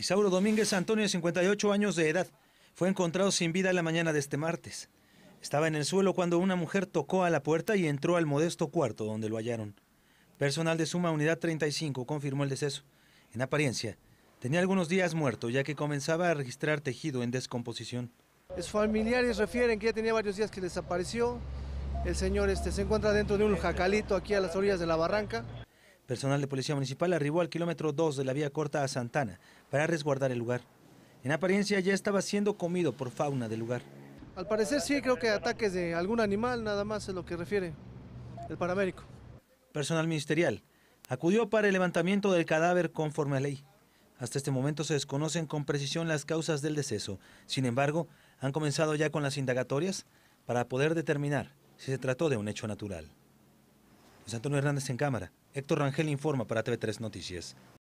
Isauro Domínguez Antonio, de 58 años de edad, fue encontrado sin vida la mañana de este martes. Estaba en el suelo cuando una mujer tocó a la puerta y entró al modesto cuarto donde lo hallaron. Personal de Suma Unidad 35 confirmó el deceso. En apariencia, tenía algunos días muerto ya que comenzaba a registrar tejido en descomposición. Los familiares refieren que ya tenía varios días que desapareció. El señor este, se encuentra dentro de un jacalito aquí a las orillas de la barranca. Personal de Policía Municipal arribó al kilómetro 2 de la vía corta a Santana para resguardar el lugar. En apariencia ya estaba siendo comido por fauna del lugar. Al parecer sí, creo que ataques de algún animal, nada más es lo que refiere el paramédico. Personal ministerial acudió para el levantamiento del cadáver conforme a ley. Hasta este momento se desconocen con precisión las causas del deceso. Sin embargo, han comenzado ya con las indagatorias para poder determinar si se trató de un hecho natural. Antonio Hernández en cámara. Héctor Rangel informa para TV3 Noticias.